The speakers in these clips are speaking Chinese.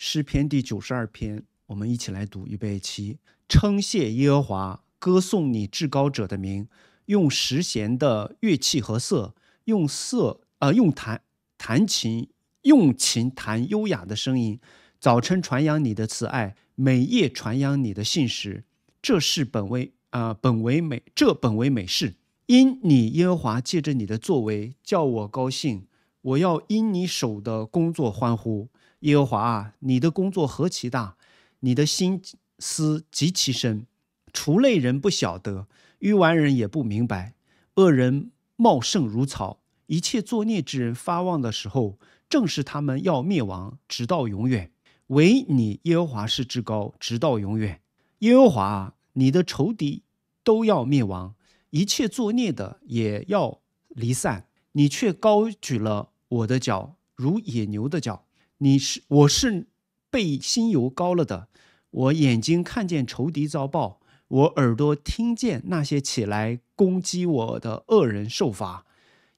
诗篇第九十二篇，我们一起来读预备起，称谢耶和华，歌颂你至高者的名，用十弦的乐器和色，用色啊，用弹弹琴，用琴弹优雅的声音，早晨传扬你的慈爱，每夜传扬你的信实，这是本为啊，本为美，这本为美事，因你耶和华借着你的作为叫我高兴，我要因你手的工作欢呼。耶和华啊，你的工作何其大，你的心思极其深，除类人不晓得，愚顽人也不明白。恶人茂盛如草，一切作孽之人发旺的时候，正是他们要灭亡，直到永远。唯你耶和华是至高，直到永远。耶和华啊，你的仇敌都要灭亡，一切作孽的也要离散，你却高举了我的脚，如野牛的脚。你是我是被心油膏了的，我眼睛看见仇敌遭报，我耳朵听见那些起来攻击我的恶人受罚。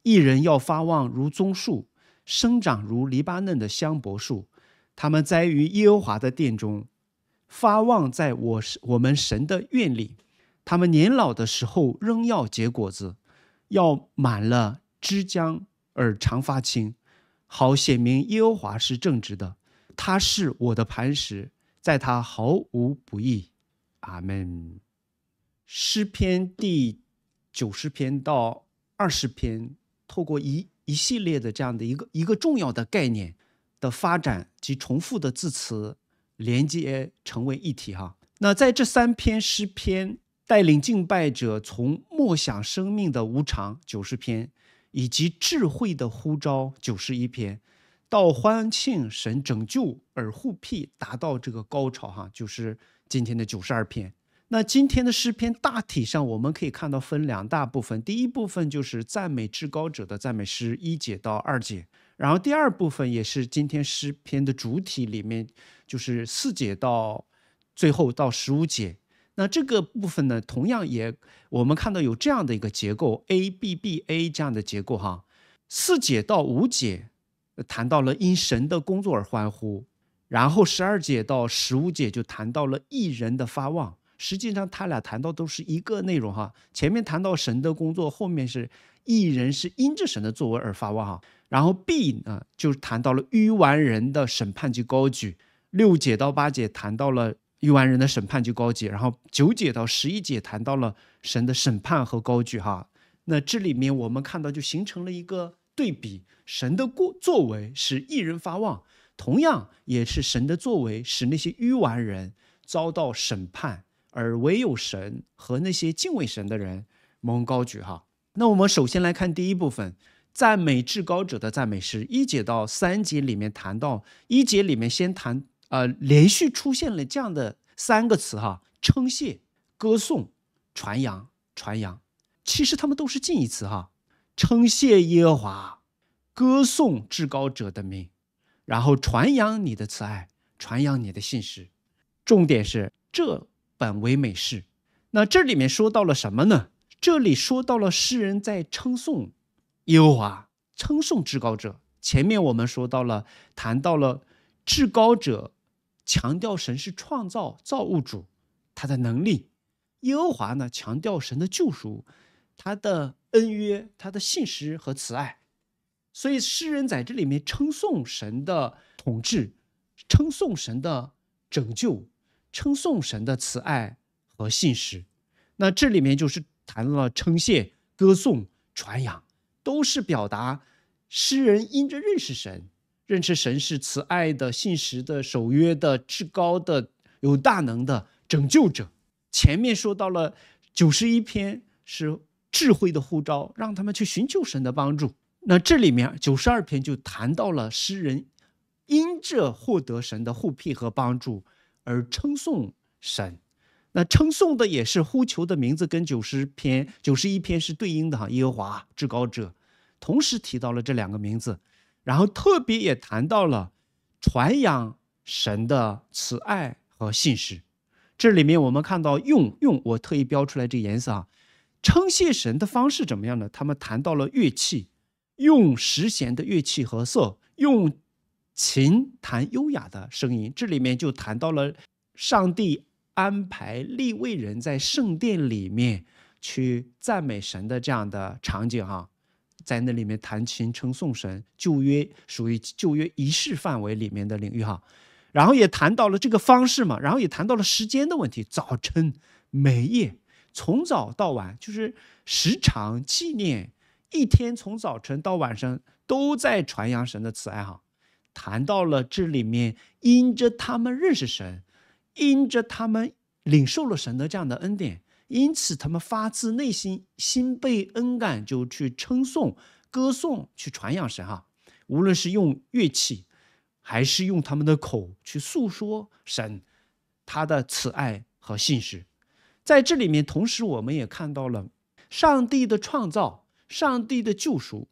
一人要发旺如棕树，生长如黎巴嫩的香柏树，他们栽于耶和华的殿中，发旺在我是我们神的院里。他们年老的时候仍要结果子，要满了枝浆而常发青。好，写明耶和华是正直的，他是我的磐石，在他毫无不义。阿门。诗篇第九十篇到二十篇，透过一一系列的这样的一个一个重要的概念的发展及重复的字词连接成为一体。哈，那在这三篇诗篇带领敬拜者从默想生命的无常，九十篇。以及智慧的呼召，九十一篇，到欢庆神拯救而护庇达到这个高潮哈，就是今天的九十二篇。那今天的诗篇大体上我们可以看到分两大部分，第一部分就是赞美至高者的赞美诗一节到二节，然后第二部分也是今天诗篇的主体里面就是四节到最后到十五节。那这个部分呢，同样也我们看到有这样的一个结构，A B B A 这样的结构哈，四节到五节谈到了因神的工作而欢呼，然后十二节到十五节就谈到了一人的发旺，实际上他俩谈到都是一个内容哈，前面谈到神的工作，后面是一人是因着神的作为而发旺哈，然后 B 呢就谈到了逾完人的审判及高举，六节到八节谈到了。愚顽人的审判就高举，然后九节到十一节谈到了神的审判和高举哈。那这里面我们看到就形成了一个对比：神的过作为使一人发旺，同样也是神的作为使那些愚顽人遭到审判，而唯有神和那些敬畏神的人蒙高举哈。那我们首先来看第一部分，赞美至高者的赞美诗一节到三节里面谈到一节里面先谈。呃，连续出现了这样的三个词哈：称谢、歌颂、传扬、传扬。其实他们都是近义词哈。称谢耶和华，歌颂至高者的名，然后传扬你的慈爱，传扬你的信实。重点是这本为美事。那这里面说到了什么呢？这里说到了诗人在称颂耶和华，称颂至高者。前面我们说到了，谈到了至高者。强调神是创造造物主，他的能力；耶和华呢，强调神的救赎，他的恩约、他的信实和慈爱。所以诗人在这里面称颂神的统治，称颂神的拯救，称颂神的慈爱和信实。那这里面就是谈了称谢、歌颂、传扬，都是表达诗人因着认识神。认识神是慈爱的、信实的、守约的、至高的、有大能的拯救者。前面说到了九十一篇是智慧的呼召，让他们去寻求神的帮助。那这里面九十二篇就谈到了诗人因着获得神的护庇和帮助而称颂神。那称颂的也是呼求的名字，跟九十篇、九十一篇是对应的哈，耶和华至高者，同时提到了这两个名字。然后特别也谈到了传扬神的慈爱和信实，这里面我们看到用用我特意标出来这颜色啊，称谢神的方式怎么样呢？他们谈到了乐器，用十弦的乐器和瑟，用琴弹优雅的声音，这里面就谈到了上帝安排立位人在圣殿里面去赞美神的这样的场景哈。在那里面弹琴称颂神旧约属于旧约仪式范围里面的领域哈，然后也谈到了这个方式嘛，然后也谈到了时间的问题，早晨每夜从早到晚就是时常纪念一天，从早晨到晚上都在传扬神的慈爱哈，谈到了这里面因着他们认识神，因着他们领受了神的这样的恩典。因此，他们发自内心、心被恩感，就去称颂、歌颂、去传扬神哈。无论是用乐器，还是用他们的口去诉说神他的慈爱和信实。在这里面，同时我们也看到了上帝的创造、上帝的救赎。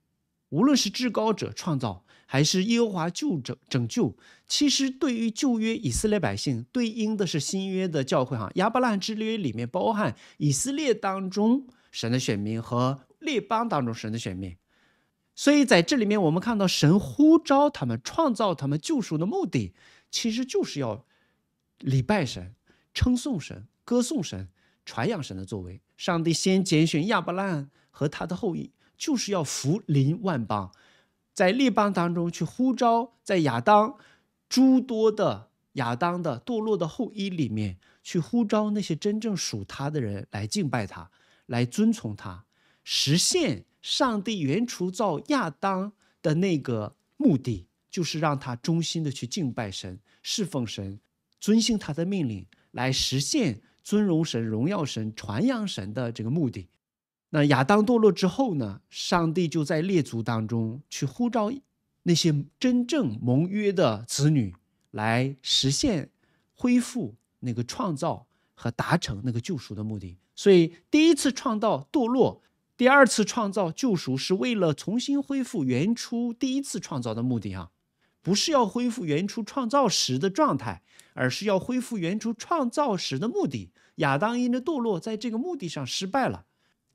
无论是至高者创造。还是耶和华救拯拯救，其实对于旧约以色列百姓，对应的是新约的教会哈。亚伯拉罕之约里面包含以色列当中神的选民和列邦当中神的选民，所以在这里面我们看到神呼召他们，创造他们救赎的目的，其实就是要礼拜神、称颂神、歌颂神、传扬神的作为。上帝先拣选亚伯拉罕和他的后裔，就是要福临万邦。在列邦当中去呼召，在亚当诸多的亚当的堕落的后裔里面去呼召那些真正属他的人来敬拜他，来遵从他，实现上帝原初造亚当的那个目的，就是让他忠心的去敬拜神、侍奉神、遵行他的命令，来实现尊荣神、荣耀神、传扬神的这个目的。那亚当堕落之后呢？上帝就在列祖当中去呼召那些真正盟约的子女来实现恢复那个创造和达成那个救赎的目的。所以，第一次创造堕落，第二次创造救赎，是为了重新恢复原初第一次创造的目的啊！不是要恢复原初创造时的状态，而是要恢复原初创造时的目的。亚当因着堕落，在这个目的上失败了。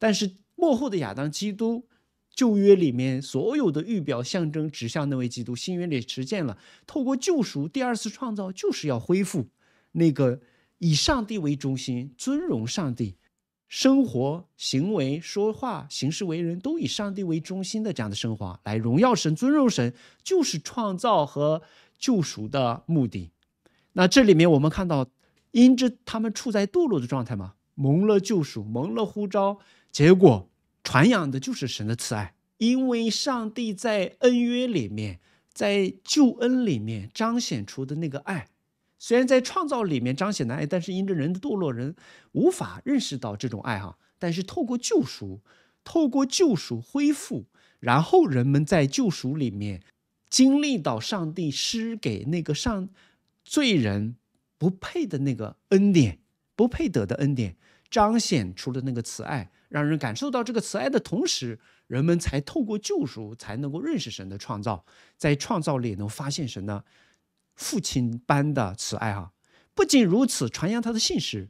但是，幕后的亚当基督，旧约里面所有的预表象征指向那位基督，新约里实践了。透过救赎，第二次创造就是要恢复那个以上帝为中心、尊荣上帝、生活、行为、说话、行事为人，都以上帝为中心的这样的生活，来荣耀神、尊荣神，就是创造和救赎的目的。那这里面我们看到，因着他们处在堕落的状态嘛，蒙了救赎，蒙了呼召。结果传扬的就是神的慈爱，因为上帝在恩约里面，在救恩里面彰显出的那个爱，虽然在创造里面彰显的爱，但是因着人的堕落，人无法认识到这种爱哈。但是透过救赎，透过救赎恢复，然后人们在救赎里面经历到上帝施给那个上罪人不配的那个恩典，不配得的恩典，彰显出了那个慈爱。让人感受到这个慈爱的同时，人们才透过救赎才能够认识神的创造，在创造里能发现神的父亲般的慈爱啊！不仅如此，传扬他的信实，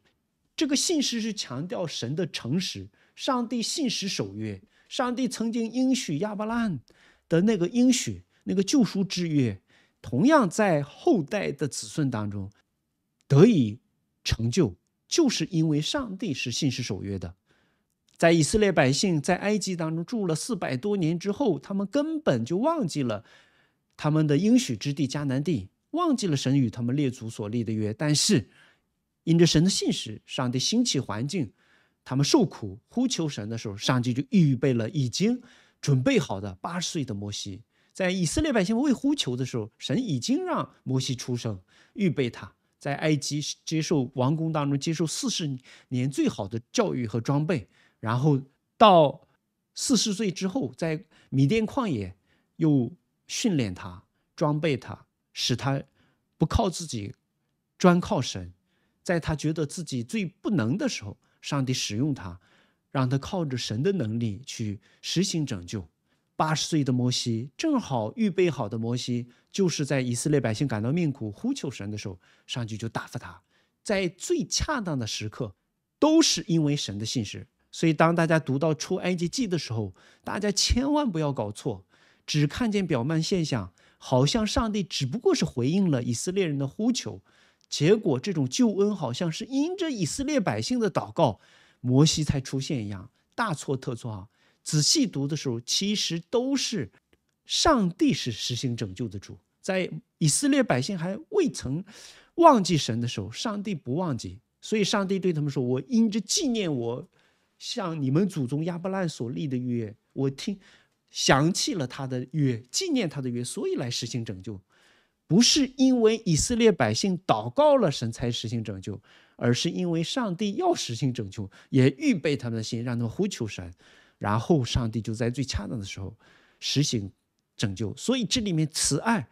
这个信实是强调神的诚实，上帝信实守约，上帝曾经应许亚伯拉罕的那个应许，那个救赎之约，同样在后代的子孙当中得以成就，就是因为上帝是信实守约的。在以色列百姓在埃及当中住了四百多年之后，他们根本就忘记了他们的应许之地迦南地，忘记了神与他们列祖所立的约。但是，因着神的信实，上帝兴起环境，他们受苦呼求神的时候，上帝就预备了已经准备好的八十岁的摩西。在以色列百姓未呼求的时候，神已经让摩西出生，预备他，在埃及接受王宫当中接受四十年最好的教育和装备。然后到四十岁之后，在米甸旷野又训练他、装备他，使他不靠自己，专靠神。在他觉得自己最不能的时候，上帝使用他，让他靠着神的能力去实行拯救。八十岁的摩西，正好预备好的摩西，就是在以色列百姓感到命苦、呼求神的时候，上帝就打发他，在最恰当的时刻，都是因为神的信实。所以，当大家读到出埃及记的时候，大家千万不要搞错，只看见表面现象，好像上帝只不过是回应了以色列人的呼求，结果这种救恩好像是因着以色列百姓的祷告，摩西才出现一样，大错特错啊！仔细读的时候，其实都是上帝是实行拯救的主，在以色列百姓还未曾忘记神的时候，上帝不忘记，所以上帝对他们说：“我因着纪念我。”像你们祖宗亚伯拉罕所立的约，我听想起了他的约，纪念他的约，所以来实行拯救，不是因为以色列百姓祷告了神才实行拯救，而是因为上帝要实行拯救，也预备他们的心，让他们呼求神，然后上帝就在最恰当的时候实行拯救。所以这里面慈爱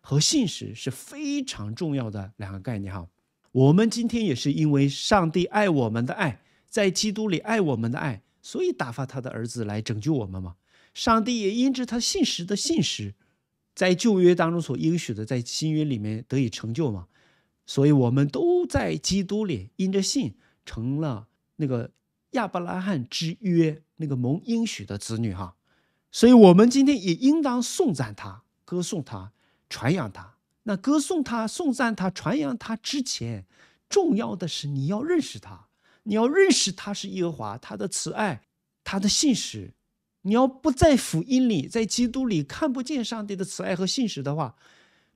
和信实是非常重要的两个概念哈。我们今天也是因为上帝爱我们的爱。在基督里爱我们的爱，所以打发他的儿子来拯救我们嘛。上帝也因着他信实的信实，在旧约当中所应许的，在新约里面得以成就嘛。所以，我们都在基督里因着信成了那个亚伯拉罕之约那个蒙应许的子女哈。所以我们今天也应当颂赞他、歌颂他、传扬他。那歌颂他、颂赞他、传扬他之前，重要的是你要认识他。你要认识他是耶和华，他的慈爱，他的信实。你要不在福音里，在基督里看不见上帝的慈爱和信实的话，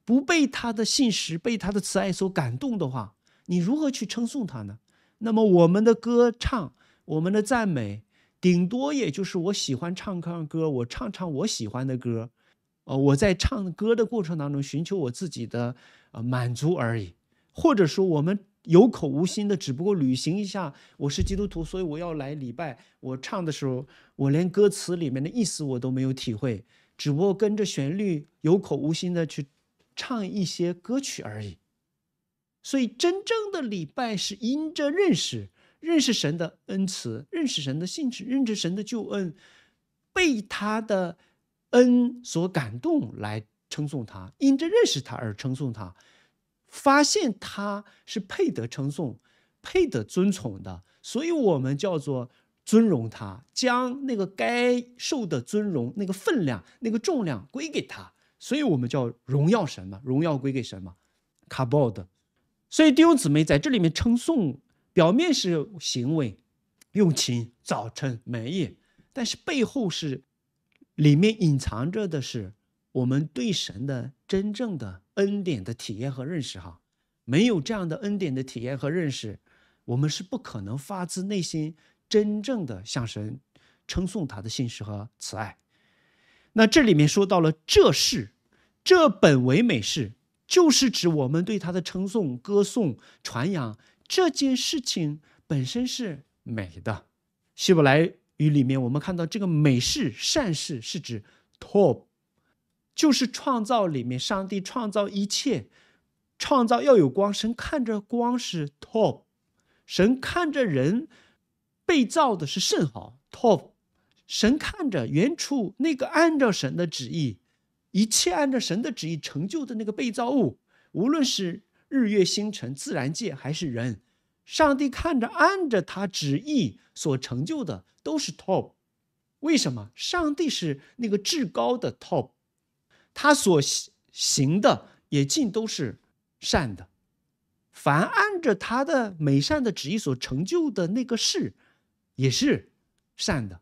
不被他的信实、被他的慈爱所感动的话，你如何去称颂他呢？那么我们的歌唱，我们的赞美，顶多也就是我喜欢唱唱歌，我唱唱我喜欢的歌，呃，我在唱歌的过程当中寻求我自己的呃满足而已，或者说我们。有口无心的，只不过履行一下。我是基督徒，所以我要来礼拜。我唱的时候，我连歌词里面的意思我都没有体会，只不过跟着旋律有口无心的去唱一些歌曲而已。所以，真正的礼拜是因着认识、认识神的恩慈，认识神的性质，认识神的救恩，被他的恩所感动，来称颂他；因着认识他而称颂他。发现他是配得称颂，配得尊崇的，所以我们叫做尊荣他，将那个该受的尊荣、那个分量、那个重量归给他，所以我们叫荣耀神嘛，荣耀归给神嘛 c a b o d 所以弟兄姊妹在这里面称颂，表面是行为、用情、早晨、每夜，但是背后是里面隐藏着的是。我们对神的真正的恩典的体验和认识，哈，没有这样的恩典的体验和认识，我们是不可能发自内心真正的向神称颂他的信实和慈爱。那这里面说到了这事，这本为美事，就是指我们对他的称颂、歌颂、传扬这件事情本身是美的。希伯来语里面，我们看到这个美事、善事是指 top。就是创造里面，上帝创造一切，创造要有光。神看着光是 top，神看着人被造的是甚好 top，神看着原初那个按照神的旨意，一切按照神的旨意成就的那个被造物，无论是日月星辰、自然界还是人，上帝看着按着他旨意所成就的都是 top。为什么？上帝是那个至高的 top。他所行的也尽都是善的，凡按着他的美善的旨意所成就的那个事，也是善的。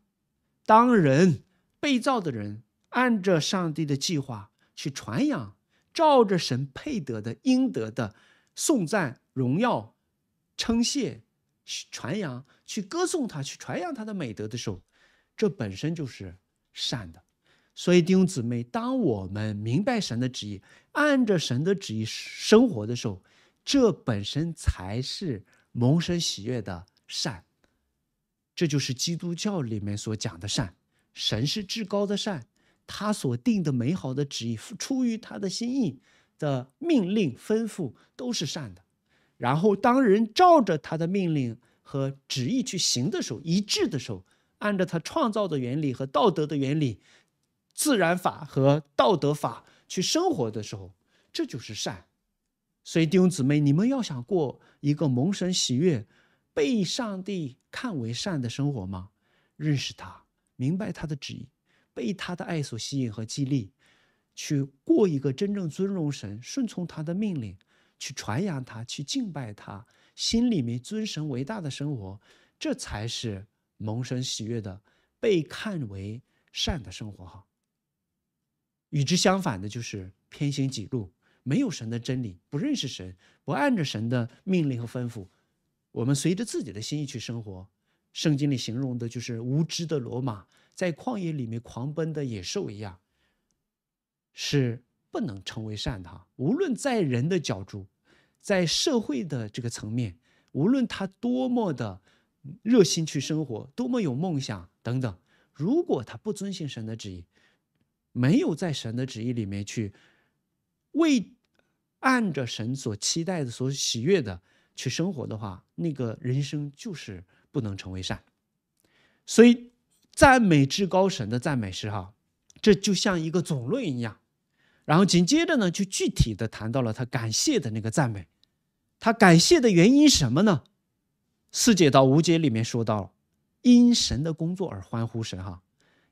当人被造的人按着上帝的计划去传扬，照着神配得的、应得的，颂赞、荣耀、称谢、传扬，去歌颂他，去传扬他的美德的时候，这本身就是善的。所以，弟兄姊妹，当我们明白神的旨意，按着神的旨意生活的时候，这本身才是萌生喜悦的善。这就是基督教里面所讲的善。神是至高的善，他所定的美好的旨意，出于他的心意的命令吩咐都是善的。然后，当人照着他的命令和旨意去行的时候，一致的时候，按照他创造的原理和道德的原理。自然法和道德法去生活的时候，这就是善。所以弟兄姊妹，你们要想过一个蒙神喜悦、被上帝看为善的生活吗？认识他，明白他的旨意，被他的爱所吸引和激励，去过一个真正尊荣神、顺从他的命令、去传扬他、去敬拜他、心里面尊神为大的生活，这才是蒙神喜悦的、被看为善的生活哈。与之相反的就是偏行己路，没有神的真理，不认识神，不按着神的命令和吩咐，我们随着自己的心意去生活。圣经里形容的就是无知的罗马，在旷野里面狂奔的野兽一样，是不能成为善的。无论在人的角度，在社会的这个层面，无论他多么的热心去生活，多么有梦想等等，如果他不遵循神的旨意。没有在神的旨意里面去为按着神所期待的、所喜悦的去生活的话，那个人生就是不能成为善。所以赞美至高神的赞美诗哈，这就像一个总论一样，然后紧接着呢，就具体的谈到了他感谢的那个赞美，他感谢的原因什么呢？四节到五节里面说到，因神的工作而欢呼神哈。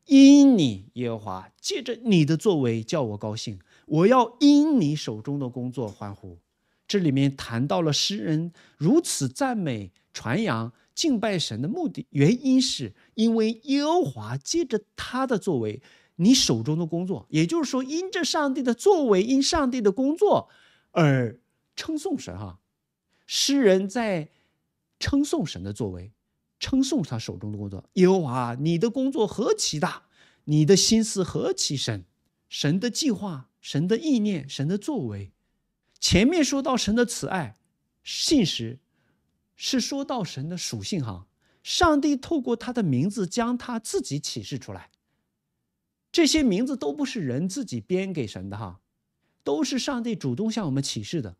因你耶和华，借着你的作为叫我高兴，我要因你手中的工作欢呼。这里面谈到了诗人如此赞美、传扬、敬拜神的目的原因，是因为耶和华借着他的作为，你手中的工作，也就是说，因着上帝的作为，因上帝的工作而称颂神。哈，诗人在称颂神的作为。称颂他手中的工作，耶和华，你的工作何其大，你的心思何其深，神的计划，神的意念，神的作为。前面说到神的慈爱、信实，是说到神的属性哈。上帝透过他的名字将他自己启示出来，这些名字都不是人自己编给神的哈，都是上帝主动向我们启示的，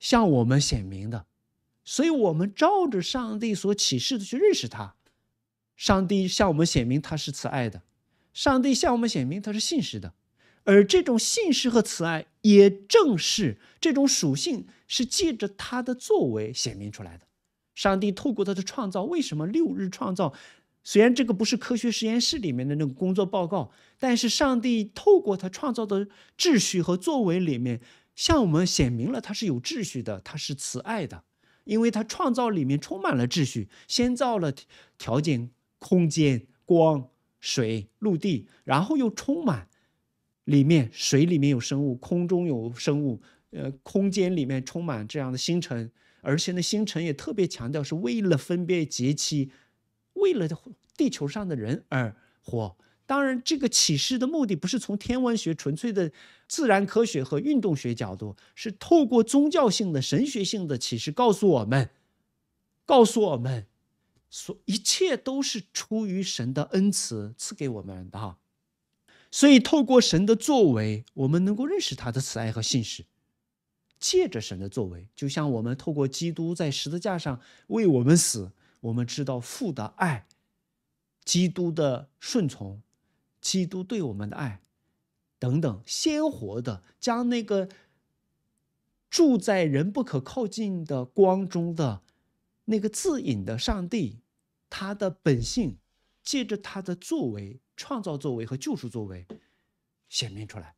向我们显明的。所以我们照着上帝所启示的去认识他，上帝向我们显明他是慈爱的，上帝向我们显明他是信实的，而这种信实和慈爱，也正是这种属性是借着他的作为显明出来的。上帝透过他的创造，为什么六日创造？虽然这个不是科学实验室里面的那个工作报告，但是上帝透过他创造的秩序和作为里面，向我们显明了他是有秩序的，他是慈爱的。因为它创造里面充满了秩序，先造了条件、空间、光、水、陆地，然后又充满里面水里面有生物，空中有生物，呃，空间里面充满这样的星辰，而且呢，星辰也特别强调是为了分辨节气，为了地球上的人而活。当然，这个启示的目的不是从天文学、纯粹的自然科学和运动学角度，是透过宗教性的、神学性的启示告诉我们，告诉我们，所一切都是出于神的恩赐赐给我们的哈。所以，透过神的作为，我们能够认识他的慈爱和信实。借着神的作为，就像我们透过基督在十字架上为我们死，我们知道父的爱，基督的顺从。基督对我们的爱，等等，鲜活的将那个住在人不可靠近的光中的那个自隐的上帝，他的本性，借着他的作为，创造作为和救赎作为，显明出来。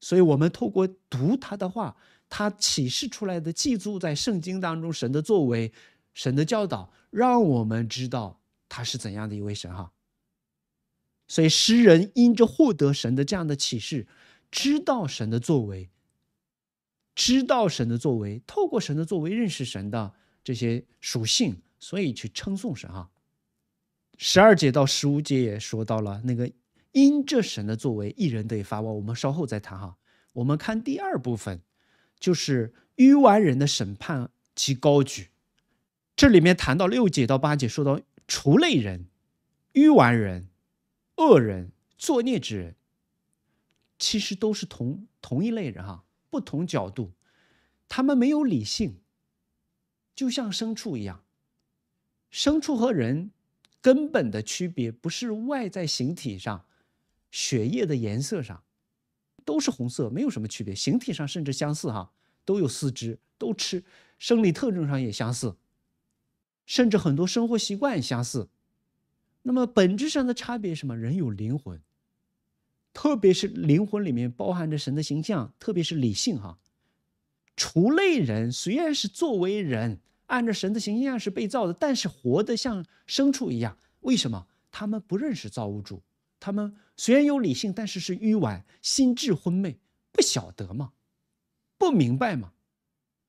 所以，我们透过读他的话，他启示出来的，记住在圣经当中神的作为，神的教导，让我们知道他是怎样的一位神哈。所以，诗人因着获得神的这样的启示，知道神的作为，知道神的作为，透过神的作为认识神的这些属性，所以去称颂神。啊。十二节到十五节也说到了那个因着神的作为，一人得以发旺。我们稍后再谈。哈，我们看第二部分，就是愚顽人的审判及高举。这里面谈到六节到八节，说到除类人、愚顽人。恶人、作孽之人，其实都是同同一类人哈，不同角度。他们没有理性，就像牲畜一样。牲畜和人根本的区别，不是外在形体上、血液的颜色上，都是红色，没有什么区别。形体上甚至相似哈，都有四肢，都吃，生理特征上也相似，甚至很多生活习惯相似。那么本质上的差别是什么？人有灵魂，特别是灵魂里面包含着神的形象，特别是理性。哈，除类人虽然是作为人，按照神的形象是被造的，但是活得像牲畜一样。为什么他们不认识造物主？他们虽然有理性，但是是愚顽，心智昏昧，不晓得吗？不明白吗？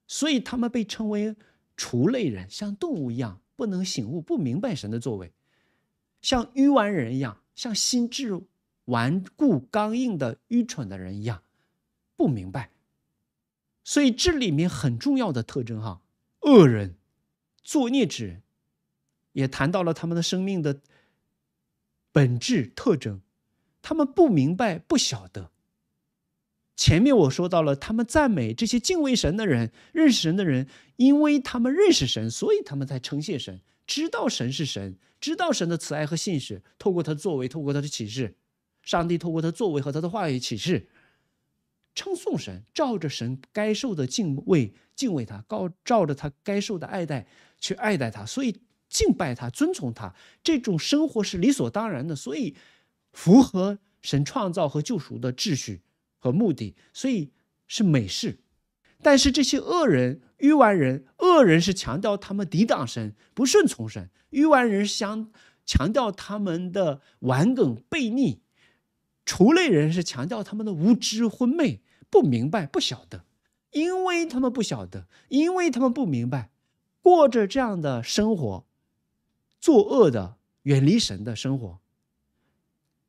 所以他们被称为除类人，像动物一样，不能醒悟，不明白神的作为。像愚顽人一样，像心智顽固、刚硬的愚蠢的人一样，不明白。所以这里面很重要的特征，哈，恶人、作孽之人，也谈到了他们的生命的本质特征。他们不明白，不晓得。前面我说到了，他们赞美这些敬畏神的人、认识神的人，因为他们认识神，所以他们才称谢神。知道神是神，知道神的慈爱和信使，透过他的作为，透过他的启示，上帝透过他作为和他的话语启示，称颂神，照着神该受的敬畏敬畏他，告照着他该受的爱戴去爱戴他，所以敬拜他，尊崇他，这种生活是理所当然的，所以符合神创造和救赎的秩序和目的，所以是美事。但是这些恶人。愚顽人恶人是强调他们抵挡神、不顺从神；愚顽人相强调他们的顽梗悖逆；畜类人是强调他们的无知昏昧、不明白、不晓得，因为他们不晓得，因为他们不明白，过着这样的生活，作恶的远离神的生活，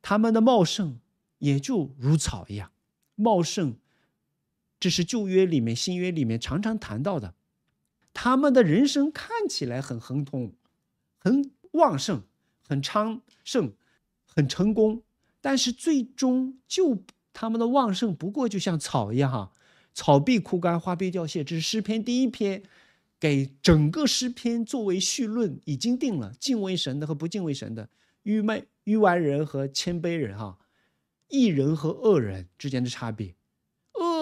他们的茂盛也就如草一样茂盛。这是旧约里面、新约里面常常谈到的。他们的人生看起来很亨通、很旺盛、很昌盛、很成功，但是最终就他们的旺盛，不过就像草一样，哈，草必枯干，花必凋谢。这是诗篇第一篇，给整个诗篇作为序论，已经定了敬畏神的和不敬畏神的，愚昧愚顽人和谦卑人，哈，义人和恶人之间的差别。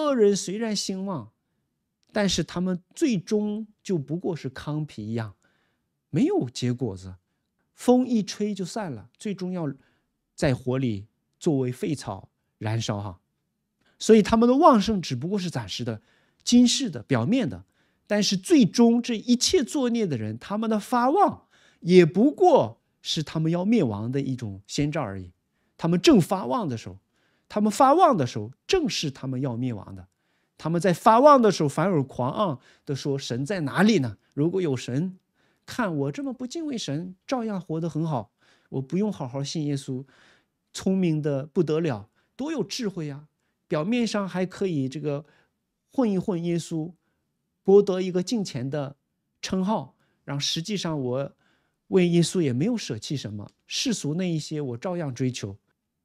恶人虽然兴旺，但是他们最终就不过是糠皮一样，没有结果子，风一吹就散了，最终要在火里作为废草燃烧哈。所以他们的旺盛只不过是暂时的、今世的、表面的，但是最终这一切作孽的人，他们的发旺也不过是他们要灭亡的一种先兆而已。他们正发旺的时候。他们发旺的时候，正是他们要灭亡的。他们在发旺的时候，反而狂傲的说：“神在哪里呢？如果有神，看我这么不敬畏神，照样活得很好。我不用好好信耶稣，聪明的不得了，多有智慧呀！表面上还可以这个混一混耶稣，博得一个敬虔的称号。然后实际上我为耶稣也没有舍弃什么世俗那一些，我照样追求。”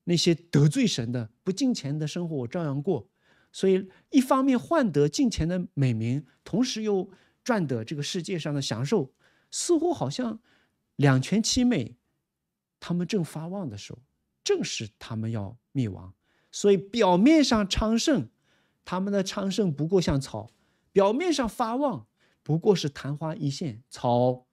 那些得罪神的不敬钱的生活，我照样过。所以一方面换得敬钱的美名，同时又赚得这个世界上的享受，似乎好像两全其美。他们正发旺的时候，正是他们要灭亡。所以表面上昌盛，他们的昌盛不过像草；表面上发旺，不过是昙花一现。草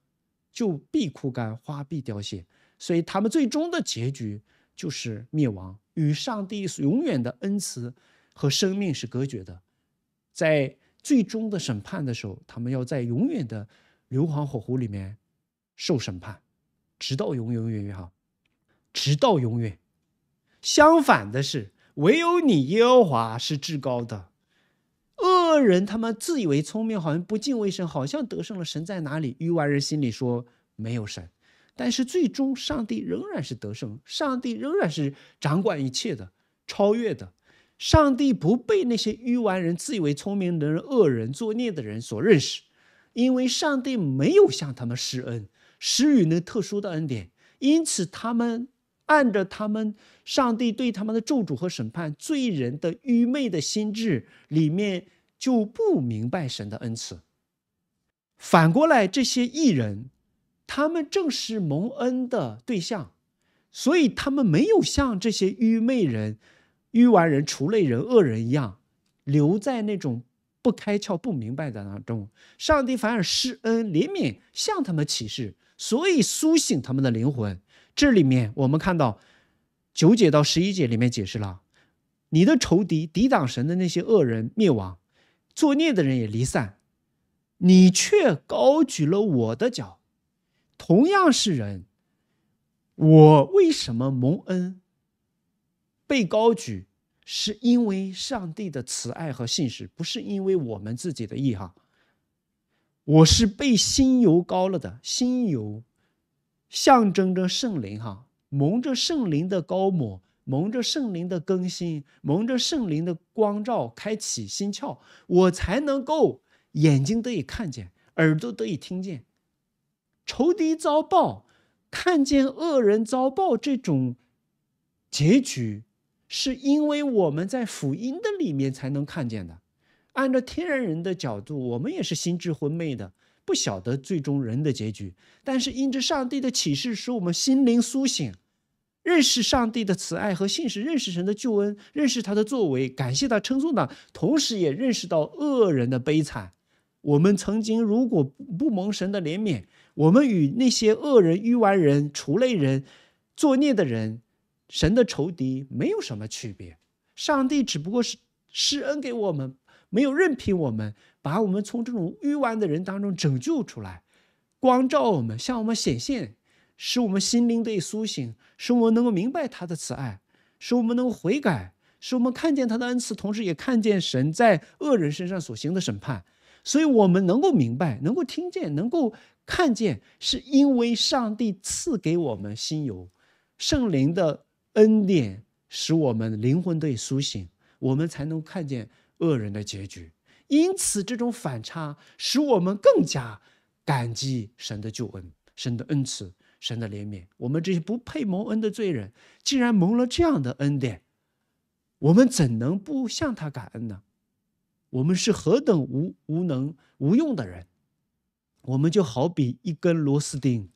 就必枯干，花必凋谢。所以他们最终的结局。就是灭亡，与上帝永远的恩慈和生命是隔绝的，在最终的审判的时候，他们要在永远的硫磺火湖里面受审判，直到永永远远哈，直到永远。相反的是，唯有你耶和华是至高的。恶人他们自以为聪明，好像不敬畏神，好像得胜了。神在哪里？愚顽人心里说：没有神。但是最终，上帝仍然是得胜，上帝仍然是掌管一切的、超越的。上帝不被那些愚顽人、自以为聪明的人、恶人作孽的人所认识，因为上帝没有向他们施恩、施予那特殊的恩典。因此，他们按着他们上帝对他们的咒诅和审判罪人的愚昧的心智里面就不明白神的恩赐。反过来，这些异人。他们正是蒙恩的对象，所以他们没有像这些愚昧人、愚顽人、除类人、恶人一样，留在那种不开窍、不明白的当中。上帝反而施恩怜悯，向他们启示，所以苏醒他们的灵魂。这里面我们看到九节到十一节里面解释了：你的仇敌抵挡神的那些恶人灭亡，作孽的人也离散，你却高举了我的脚。同样是人，我为什么蒙恩被高举，是因为上帝的慈爱和信实，不是因为我们自己的意哈。我是被心油高了的心油，象征着圣灵哈，蒙着圣灵的高抹，蒙着圣灵的更新，蒙着圣灵的光照，开启心窍，我才能够眼睛得以看见，耳朵得以听见。仇敌遭报，看见恶人遭报这种结局，是因为我们在福音的里面才能看见的。按照天然人的角度，我们也是心智昏昧的，不晓得最终人的结局。但是因着上帝的启示，使我们心灵苏醒，认识上帝的慈爱和信实，认识神的救恩，认识他的作为，感谢他称颂他，同时也认识到恶人的悲惨。我们曾经如果不蒙神的怜悯。我们与那些恶人、愚顽人、除类人、作孽的人、神的仇敌没有什么区别。上帝只不过是施恩给我们，没有任凭我们，把我们从这种愚顽的人当中拯救出来，光照我们，向我们显现，使我们心灵得以苏醒，使我们能够明白他的慈爱，使我们能够悔改，使我们看见他的恩赐，同时也看见神在恶人身上所行的审判。所以，我们能够明白，能够听见，能够。看见是因为上帝赐给我们心有圣灵的恩典使我们灵魂得以苏醒，我们才能看见恶人的结局。因此，这种反差使我们更加感激神的救恩、神的恩慈、神的怜悯。我们这些不配蒙恩的罪人，竟然蒙了这样的恩典，我们怎能不向他感恩呢？我们是何等无无能无用的人！我们就好比一根螺丝钉，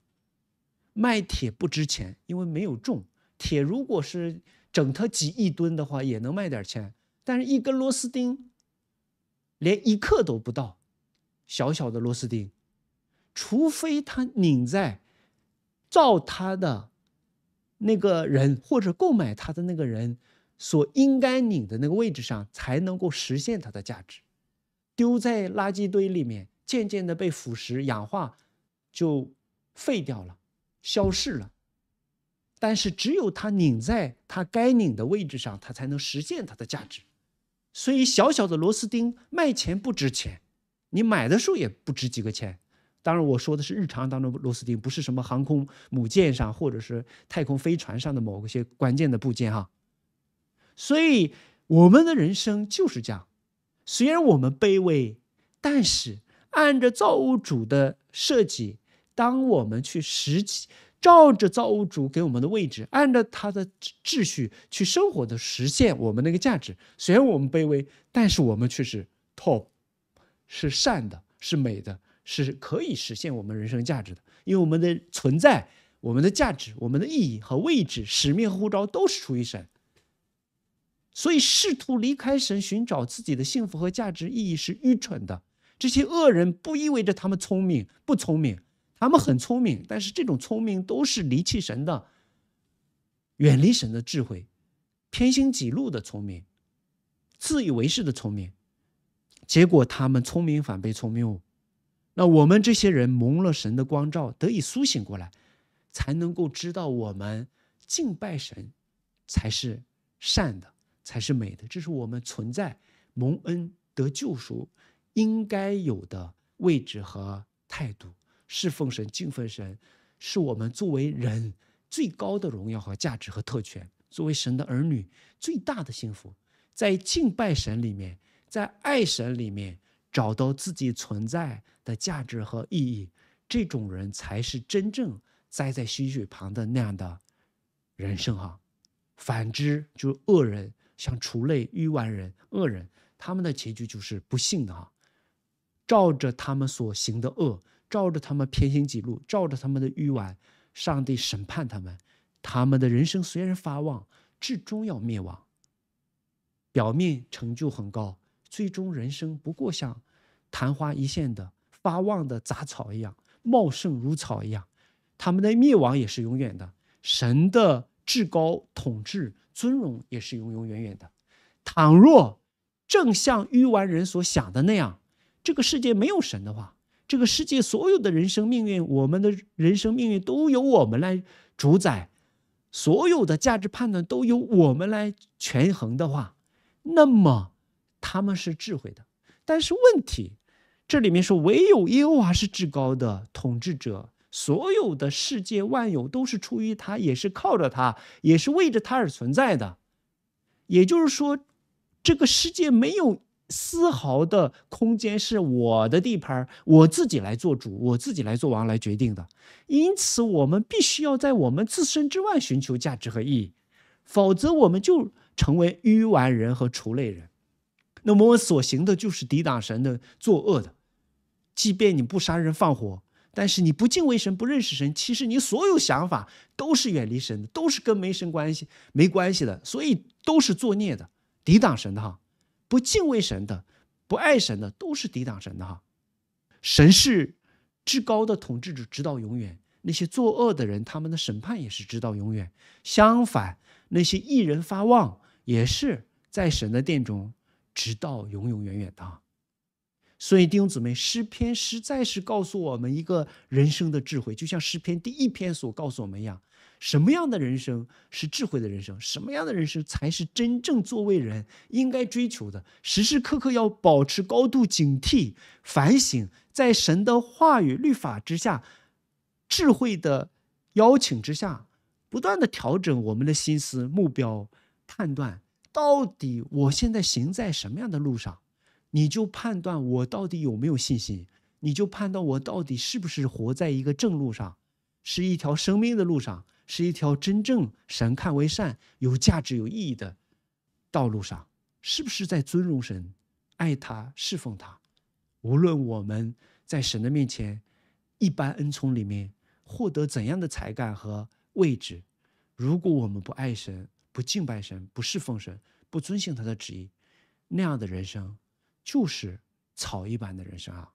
卖铁不值钱，因为没有重。铁如果是整它几亿吨的话，也能卖点钱，但是，一根螺丝钉连一克都不到，小小的螺丝钉，除非它拧在造它的那个人或者购买它的那个人所应该拧的那个位置上，才能够实现它的价值。丢在垃圾堆里面。渐渐的被腐蚀、氧化，就废掉了、消逝了。但是只有它拧在它该拧的位置上，它才能实现它的价值。所以小小的螺丝钉卖钱不值钱，你买的时候也不值几个钱。当然我说的是日常当中螺丝钉，不是什么航空母舰上或者是太空飞船上的某个些关键的部件哈。所以我们的人生就是这样，虽然我们卑微，但是。按照造物主的设计，当我们去实际照着造物主给我们的位置，按照他的秩序去生活的，实现我们那个价值。虽然我们卑微，但是我们却是 top，是善的，是美的，是可以实现我们人生价值的。因为我们的存在、我们的价值、我们的意义和位置、使命和护照都是出于神，所以试图离开神寻找自己的幸福和价值意义是愚蠢的。这些恶人不意味着他们聪明不聪明，他们很聪明，但是这种聪明都是离弃神的，远离神的智慧，偏心己路的聪明，自以为是的聪明，结果他们聪明反被聪明误。那我们这些人蒙了神的光照，得以苏醒过来，才能够知道我们敬拜神才是善的，才是美的，这是我们存在蒙恩得救赎。应该有的位置和态度，侍奉神、敬奉神，是我们作为人最高的荣耀和价值和特权；作为神的儿女最大的幸福，在敬拜神里面，在爱神里面找到自己存在的价值和意义，这种人才是真正栽在溪水旁的那样的人生啊。反之，就是恶人，像除类、愚顽人、恶人，他们的结局就是不幸的啊。照着他们所行的恶，照着他们偏行己路，照着他们的愚顽，上帝审判他们。他们的人生虽然发旺，至终要灭亡。表面成就很高，最终人生不过像昙花一现的发旺的杂草一样，茂盛如草一样。他们的灭亡也是永远的，神的至高统治尊荣也是永永远远的。倘若正像愚顽人所想的那样。这个世界没有神的话，这个世界所有的人生命运，我们的人生命运都由我们来主宰，所有的价值判断都由我们来权衡的话，那么他们是智慧的。但是问题，这里面说唯有耶和华是至高的统治者，所有的世界万有都是出于他，也是靠着他，也是为着他而存在的。也就是说，这个世界没有。丝毫的空间是我的地盘儿，我自己来做主，我自己来做王来决定的。因此，我们必须要在我们自身之外寻求价值和意义，否则我们就成为愚顽人和除类人。那么，我所行的就是抵挡神的，作恶的。即便你不杀人放火，但是你不敬畏神、不认识神，其实你所有想法都是远离神的，都是跟没神关系没关系的，所以都是作孽的，抵挡神的哈。不敬畏神的，不爱神的，都是抵挡神的哈。神是至高的统治者，直到永远。那些作恶的人，他们的审判也是直到永远。相反，那些异人发旺，也是在神的殿中，直到永永远远的。所以弟兄姊妹，诗篇实在是告诉我们一个人生的智慧，就像诗篇第一篇所告诉我们一样。什么样的人生是智慧的人生？什么样的人生才是真正作为人应该追求的？时时刻刻要保持高度警惕、反省，在神的话语、律法之下，智慧的邀请之下，不断的调整我们的心思、目标、判断。到底我现在行在什么样的路上？你就判断我到底有没有信心？你就判断我到底是不是活在一个正路上，是一条生命的路上？是一条真正神看为善、有价值、有意义的道路上，是不是在尊荣神、爱他、侍奉他？无论我们在神的面前一般恩宠里面获得怎样的才干和位置，如果我们不爱神、不敬拜神、不侍奉神、不遵行他的旨意，那样的人生就是草一般的人生啊。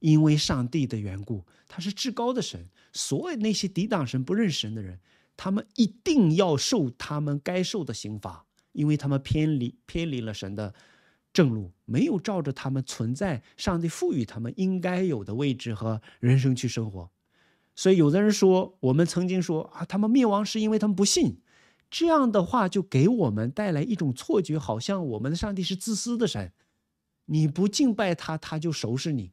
因为上帝的缘故，他是至高的神。所有那些抵挡神、不认识神的人，他们一定要受他们该受的刑罚，因为他们偏离偏离了神的正路，没有照着他们存在上帝赋予他们应该有的位置和人生去生活。所以有的人说，我们曾经说啊，他们灭亡是因为他们不信。这样的话就给我们带来一种错觉，好像我们的上帝是自私的神，你不敬拜他，他就收拾你。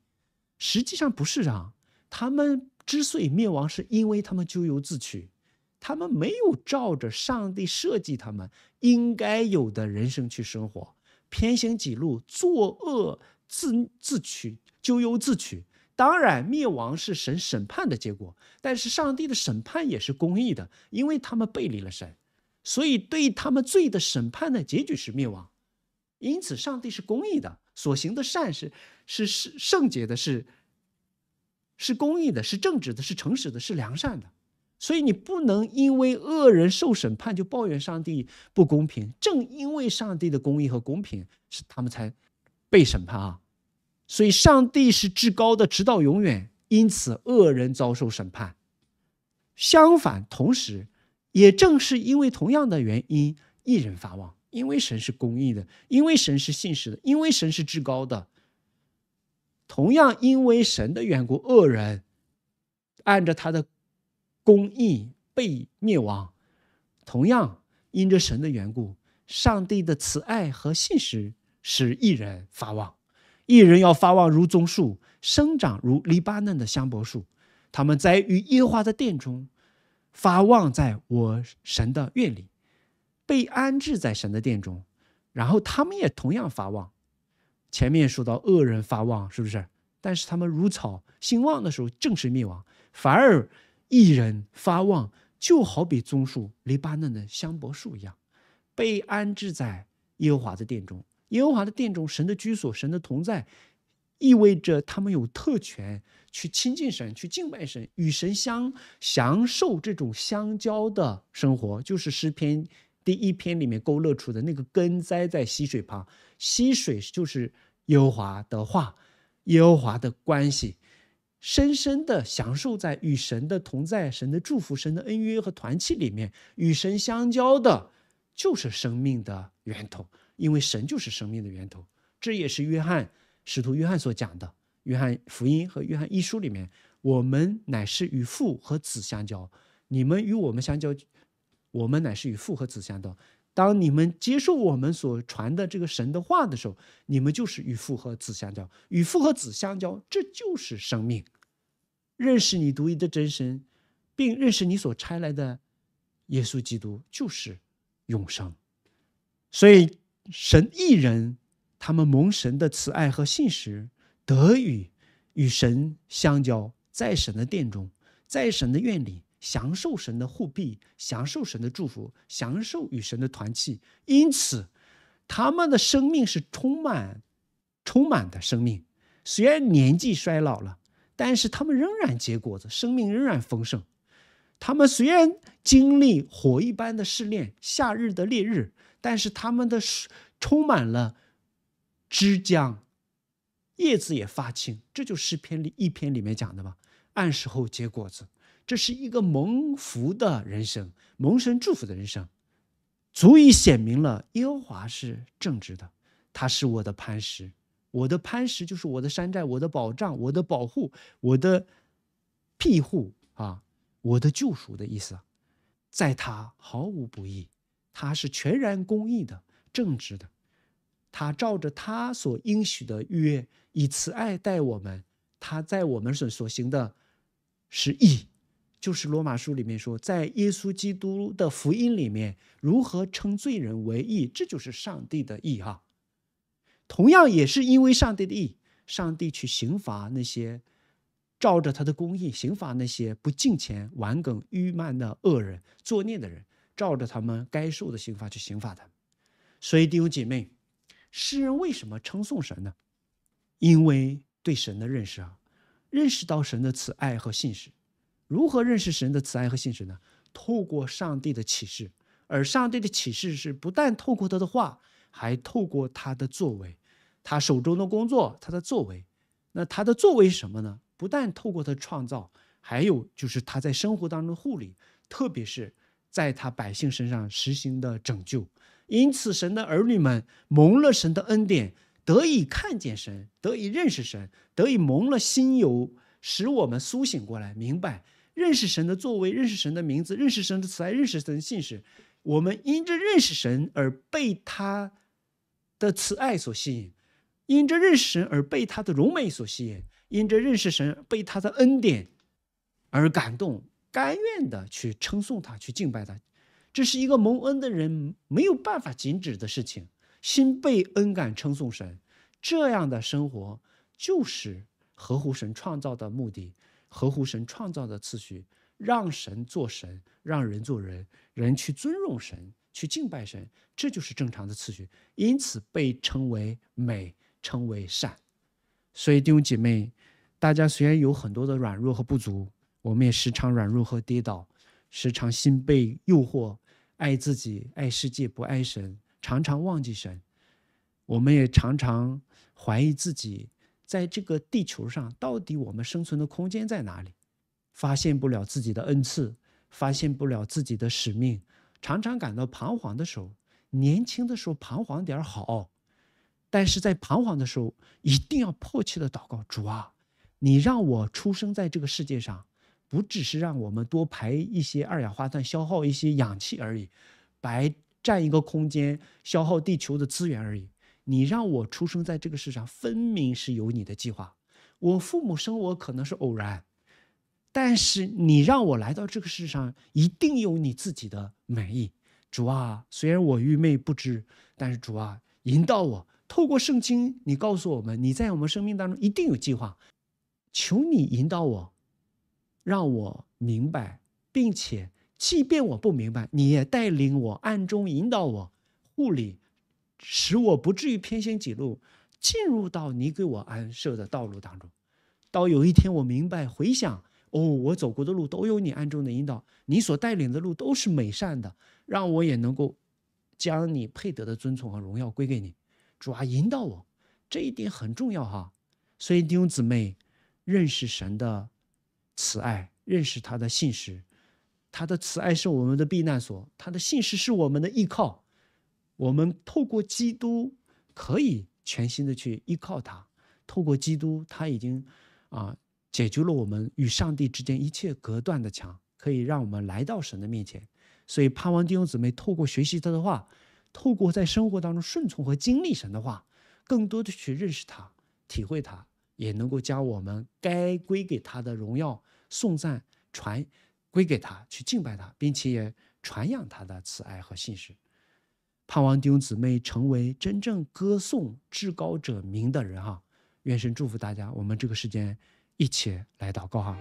实际上不是啊，他们之所以灭亡，是因为他们咎由自取，他们没有照着上帝设计他们应该有的人生去生活，偏行己路，作恶自自取，咎由自取。当然，灭亡是神审判的结果，但是上帝的审判也是公义的，因为他们背离了神，所以对他们罪的审判的结局是灭亡，因此上帝是公义的。所行的善事是是圣洁的，是是公益的，是正直的，是诚实的，是良善的。所以你不能因为恶人受审判就抱怨上帝不公平。正因为上帝的公义和公平，是他们才被审判啊。所以，上帝是至高的，直到永远。因此，恶人遭受审判。相反，同时也正是因为同样的原因，一人发旺。因为神是公义的，因为神是信实的，因为神是至高的。同样，因为神的缘故，恶人按着他的公义被灭亡；同样，因着神的缘故，上帝的慈爱和信实使一人发旺。一人要发旺如棕树，生长如黎巴嫩的香柏树。他们在与和华的殿中发旺，在我神的院里。被安置在神的殿中，然后他们也同样发旺。前面说到恶人发旺，是不是？但是他们如草兴旺的时候，正是灭亡。反而一人发旺，就好比棕树、黎巴嫩的香柏树一样，被安置在耶和华的殿中。耶和华的殿中，神的居所，神的同在，意味着他们有特权去亲近神，去敬拜神，与神相享受这种相交的生活，就是诗篇。第一篇里面勾勒出的那个根栽在溪水旁，溪水就是耶和华的话，耶和华的关系，深深的享受在与神的同在、神的祝福、神的恩约和团契里面，与神相交的就是生命的源头，因为神就是生命的源头。这也是约翰使徒约翰所讲的，《约翰福音》和《约翰一书》里面，我们乃是与父和子相交，你们与我们相交。我们乃是与父和子相交。当你们接受我们所传的这个神的话的时候，你们就是与父和子相交。与父和子相交，这就是生命。认识你独一的真神，并认识你所差来的耶稣基督，就是永生。所以，神一人，他们蒙神的慈爱和信实，得以与神相交，在神的殿中，在神的院里。享受神的护庇，享受神的祝福，享受与神的团契。因此，他们的生命是充满、充满的生命。虽然年纪衰老了，但是他们仍然结果子，生命仍然丰盛。他们虽然经历火一般的试炼、夏日的烈日，但是他们的充满了枝浆，叶子也发青。这就诗篇里一篇里面讲的吧，按时候结果子。这是一个蒙福的人生，蒙神祝福的人生，足以显明了耶和华是正直的。他是我的磐石，我的磐石就是我的山寨，我的保障，我的保护，我的庇护啊！我的救赎的意思在他毫无不义，他是全然公义的、正直的。他照着他所应许的约，以慈爱待我们。他在我们所所行的是义。就是罗马书里面说，在耶稣基督的福音里面，如何称罪人为义，这就是上帝的义哈。同样也是因为上帝的义，上帝去刑罚那些照着他的公义刑罚那些不敬虔、顽梗、愚慢的恶人、作孽的人，照着他们该受的刑罚去刑罚他们。所以弟兄姐妹，诗人为什么称颂神呢？因为对神的认识啊，认识到神的慈爱和信实。如何认识神的慈爱和信实呢？透过上帝的启示，而上帝的启示是不但透过他的话，还透过他的作为，他手中的工作，他的作为。那他的作为是什么呢？不但透过他创造，还有就是他在生活当中护理，特别是在他百姓身上实行的拯救。因此，神的儿女们蒙了神的恩典，得以看见神，得以认识神，得以蒙了心油，使我们苏醒过来，明白。认识神的作为，认识神的名字，认识神的慈爱，认识神的信实。我们因着认识神而被他的慈爱所吸引，因着认识神而被他的荣美所吸引，因着认识神被他的恩典而感动，甘愿的去称颂他，去敬拜他。这是一个蒙恩的人没有办法禁止的事情。心被恩感称颂神，这样的生活就是合乎神创造的目的。合乎神创造的次序，让神做神，让人做人，人去尊重神，去敬拜神，这就是正常的次序，因此被称为美，称为善。所以弟兄姐妹，大家虽然有很多的软弱和不足，我们也时常软弱和跌倒，时常心被诱惑，爱自己，爱世界，不爱神，常常忘记神。我们也常常怀疑自己。在这个地球上，到底我们生存的空间在哪里？发现不了自己的恩赐，发现不了自己的使命，常常感到彷徨的时候，年轻的时候彷徨点好，但是在彷徨的时候，一定要迫切的祷告主啊，你让我出生在这个世界上，不只是让我们多排一些二氧化碳，消耗一些氧气而已，白占一个空间，消耗地球的资源而已。你让我出生在这个世上，分明是有你的计划。我父母生我可能是偶然，但是你让我来到这个世上，一定有你自己的满意。主啊，虽然我愚昧不知，但是主啊，引导我，透过圣经，你告诉我们，你在我们生命当中一定有计划。求你引导我，让我明白，并且，即便我不明白，你也带领我，暗中引导我，护理。使我不至于偏行己路，进入到你给我安设的道路当中。到有一天我明白回想，哦，我走过的路都有你暗中的引导，你所带领的路都是美善的，让我也能够将你配得的尊崇和荣耀归给你。主啊，引导我，这一点很重要哈。所以弟兄姊妹，认识神的慈爱，认识他的信实，他的慈爱是我们的避难所，他的信实是我们的依靠。我们透过基督可以全心的去依靠他，透过基督他已经啊解决了我们与上帝之间一切隔断的墙，可以让我们来到神的面前。所以，盼望弟兄姊妹透过学习他的话，透过在生活当中顺从和经历神的话，更多的去认识他、体会他，也能够将我们该归给他的荣耀、送赞、传归给他，去敬拜他，并且也传扬他的慈爱和信实。盼望弟兄姊妹成为真正歌颂至高者名的人哈，愿神祝福大家。我们这个时间一起来祷告哈。